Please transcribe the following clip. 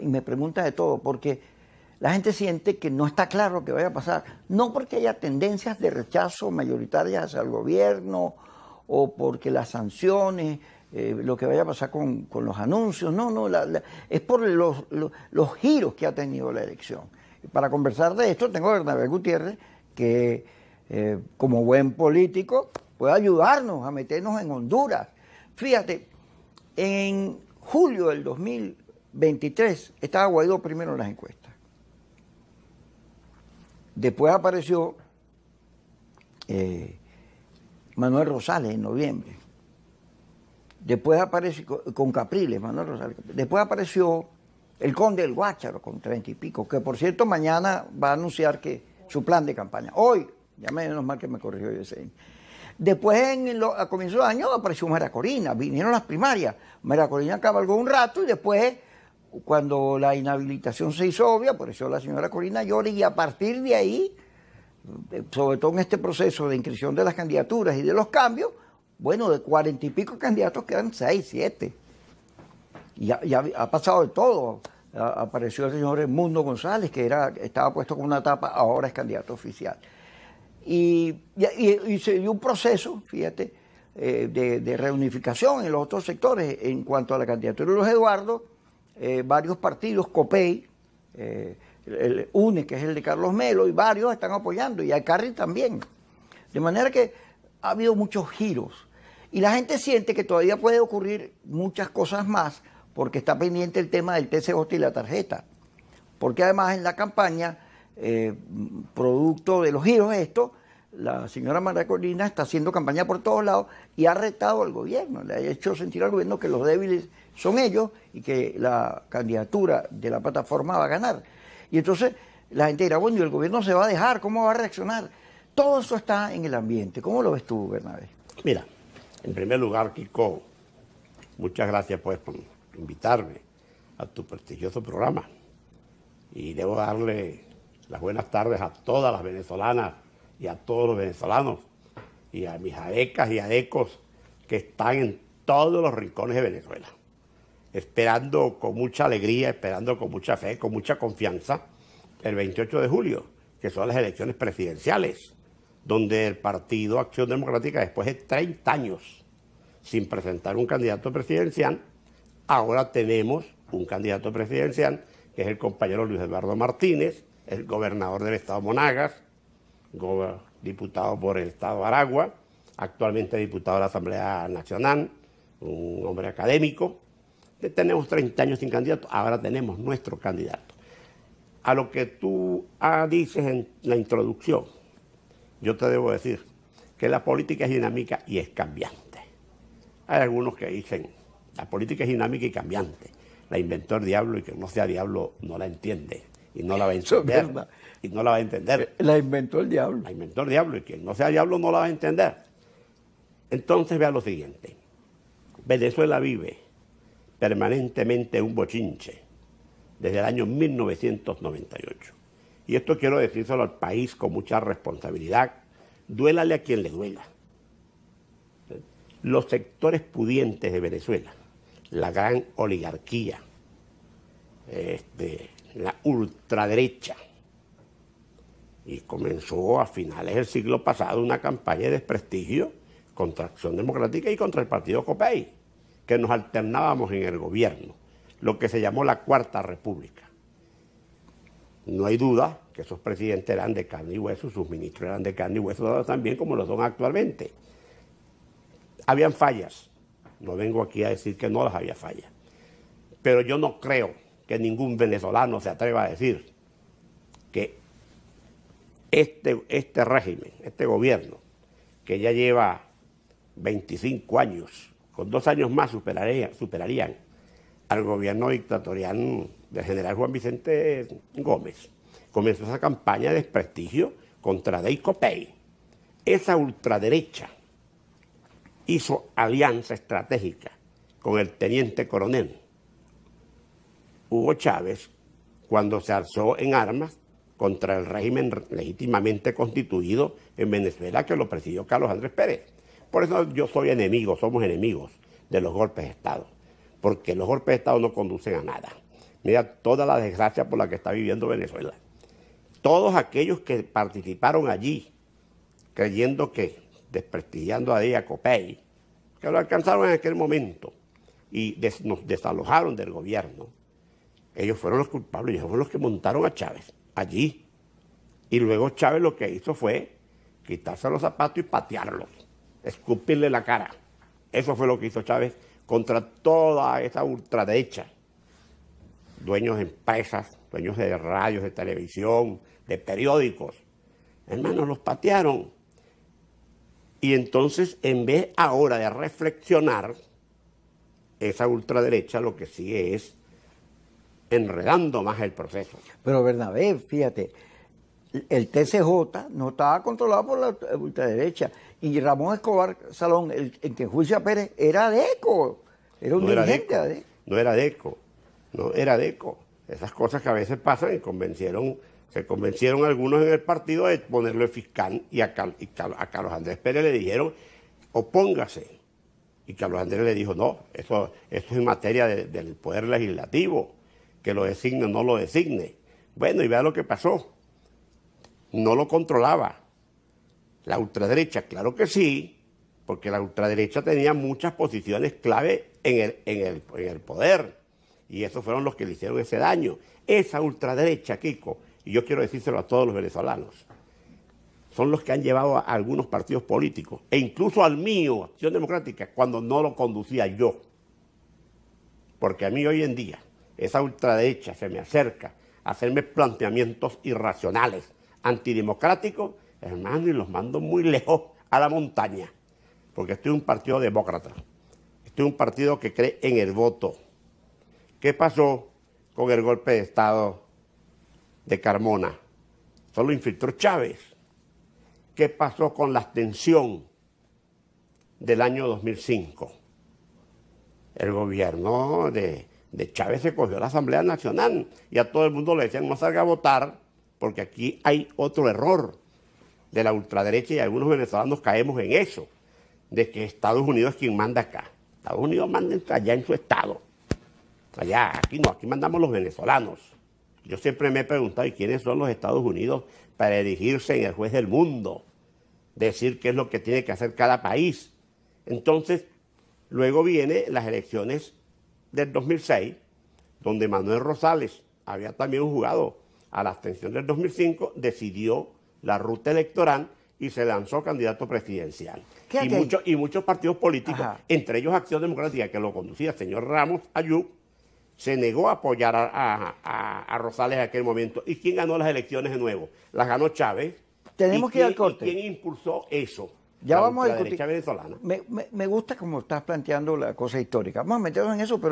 y me pregunta de todo, porque la gente siente que no está claro lo que vaya a pasar. No porque haya tendencias de rechazo mayoritarias hacia el gobierno o porque las sanciones, eh, lo que vaya a pasar con, los anuncios, no, no, es por los, giros que ha tenido la elección. Para conversar de esto tengo a Bernabé Gutiérrez, que eh, como buen político puede ayudarnos a meternos en Honduras. Fíjate, en julio del 2000 23 estaba Guaidó primero en las encuestas. Después apareció eh, Manuel Rosales en noviembre. Después apareció con Capriles, Manuel Rosales. Después apareció el conde del Guácharo con treinta y pico, que por cierto mañana va a anunciar que su plan de campaña. Hoy, ya menos mal que me corrigió ese. Después, a comienzos de año, apareció Mera Corina, vinieron las primarias. Mera Corina cabalgó un rato y después cuando la inhabilitación se hizo obvia, apareció la señora Corina Llori y a partir de ahí, eh, sobre todo en este proceso de inscripción de las candidaturas y de los cambios, bueno, de cuarenta y pico candidatos quedan seis, siete. Y ya ha pasado de todo. apareció el señor Mundo González, que era, estaba puesto con una tapa, ahora es candidato oficial. Y, se dio un proceso, fíjate, eh, de, reunificación en los otros sectores en cuanto a la candidatura de los Eduardo eh, varios partidos, COPEI, eh, el, UNE, que es el de Carlos Melo, y varios están apoyando, y Alcarri también. De manera que ha habido muchos giros. Y la gente siente que todavía puede ocurrir muchas cosas más porque está pendiente el tema del TCJ y la tarjeta. Porque además en la campaña, eh, producto de los giros esto la señora María Corina está haciendo campaña por todos lados y ha retado al gobierno, le ha hecho sentir al gobierno que los débiles son ellos y que la candidatura de la plataforma va a ganar. Y entonces la gente dirá, bueno, ¿y el gobierno se va a dejar? ¿Cómo va a reaccionar? Todo eso está en el ambiente. ¿Cómo lo ves tú, Bernabé? Mira, en primer lugar, Kiko, muchas gracias pues, por invitarme a tu prestigioso programa. Y debo darle las buenas tardes a todas las venezolanas y a todos los venezolanos y a mis adecas y adecos que están en todos los rincones de Venezuela, esperando con mucha alegría, esperando con mucha fe, con mucha confianza el 28 de julio, que son las elecciones presidenciales, donde el Partido Acción Democrática, después de 30 años sin presentar un candidato presidencial, ahora tenemos un candidato presidencial, que es el compañero Luis Eduardo Martínez, el gobernador del estado Monagas, diputado por el Estado de Aragua, actualmente diputado de la Asamblea Nacional, un hombre académico. Tenemos 30 años sin candidato, ahora tenemos nuestro candidato. A lo que tú ah, dices en la introducción, yo te debo decir que la política es dinámica y es cambiante. Hay algunos que dicen, la política es dinámica y cambiante. La inventó el diablo y que no sea diablo no la entiende y no la va a entender. y no la va a entender. La inventó el diablo. La inventó el diablo y quien no sea diablo no la va a entender. Entonces vea lo siguiente. Venezuela vive permanentemente un bochinche desde el año 1998. Y esto quiero decírselo al país con mucha responsabilidad. Duélale a quien le duela. Los sectores pudientes de Venezuela, la gran oligarquía, este, la ultraderecha. Y comenzó a finales del siglo pasado una campaña de desprestigio contra Acción Democrática y contra el Partido Copey, que nos alternábamos en el gobierno, lo que se llamó la Cuarta República. No hay duda que esos presidentes eran de carne y hueso, sus ministros eran de carne y hueso también como lo son actualmente. Habían fallas, no vengo aquí a decir que no las había fallas, pero yo no creo que ningún venezolano se atreva a decir que este, este régimen, este gobierno, que ya lleva 25 años, con dos años más superarían al gobierno dictatorial del general Juan Vicente Gómez. Comenzó esa campaña de desprestigio contra Deico Pei. Esa ultraderecha hizo alianza estratégica con el teniente coronel Hugo Chávez, cuando se alzó en armas contra el régimen legítimamente constituido en Venezuela que lo presidió Carlos Andrés Pérez. Por eso yo soy enemigo, somos enemigos de los golpes de Estado, porque los golpes de Estado no conducen a nada. Mira toda la desgracia por la que está viviendo Venezuela. Todos aquellos que participaron allí, creyendo que, desprestigiando a ella Copey, que lo alcanzaron en aquel momento y nos desalojaron del gobierno, ellos fueron los culpables, ellos fueron los que montaron a Chávez allí. Y luego Chávez lo que hizo fue quitarse los zapatos y patearlos, escupirle la cara. Eso fue lo que hizo Chávez contra toda esa ultraderecha. Dueños de empresas, dueños de radios, de televisión, de periódicos. Hermanos, los patearon. Y entonces, en vez ahora de reflexionar, esa ultraderecha lo que sigue es enredando más el proceso. Pero Bernabé, fíjate, el TCJ no estaba controlado por la ultraderecha y Ramón Escobar Salón, el, que juicio a Pérez, era DECO, era un dirigente era No era DECO, ¿eh? no era DECO. Esas cosas que a veces pasan y convencieron, se convencieron algunos en el partido de ponerle fiscal y a, Carlos Andrés Pérez le dijeron, opóngase. Y Carlos Andrés le dijo, no, eso, es en materia del poder legislativo que lo designe o no lo designe. Bueno, y vea lo que pasó. No lo controlaba. La ultraderecha, claro que sí, porque la ultraderecha tenía muchas posiciones clave en el, poder. Y esos fueron los que le hicieron ese daño. Esa ultraderecha, Kiko, y yo quiero decírselo a todos los venezolanos, son los que han llevado a algunos partidos políticos, e incluso al mío, Acción Democrática, cuando no lo conducía yo. Porque a mí hoy en día, esa ultraderecha se me acerca a hacerme planteamientos irracionales, antidemocráticos, hermano, y los mando muy lejos a la montaña, porque estoy un partido demócrata, estoy un partido que cree en el voto. ¿Qué pasó con el golpe de Estado de Carmona? Solo infiltró Chávez. ¿Qué pasó con la abstención del año 2005? El gobierno de de Chávez se cogió la Asamblea Nacional y a todo el mundo le decían no salga a votar porque aquí hay otro error de la ultraderecha y algunos venezolanos caemos en eso, de que Estados Unidos es quien manda acá. Estados Unidos manda allá en su estado. Allá, aquí no, aquí mandamos los venezolanos. Yo siempre me he preguntado, ¿y quiénes son los Estados Unidos para erigirse en el juez del mundo? Decir qué es lo que tiene que hacer cada país. Entonces, luego vienen las elecciones del 2006, donde Manuel Rosales había también jugado a la abstención del 2005, decidió la ruta electoral y se lanzó candidato presidencial. Y, muchos y, muchos partidos políticos, entre ellos Acción Democrática, que lo conducía el señor Ramos Ayú, se negó a apoyar a, Rosales en aquel momento. ¿Y quién ganó las elecciones de nuevo? Las ganó Chávez. Tenemos que ir ¿Y quién impulsó eso? Ya vamos a discutir. Venezolana. Me, gusta como estás planteando la cosa histórica. Vamos a meternos en eso, pero.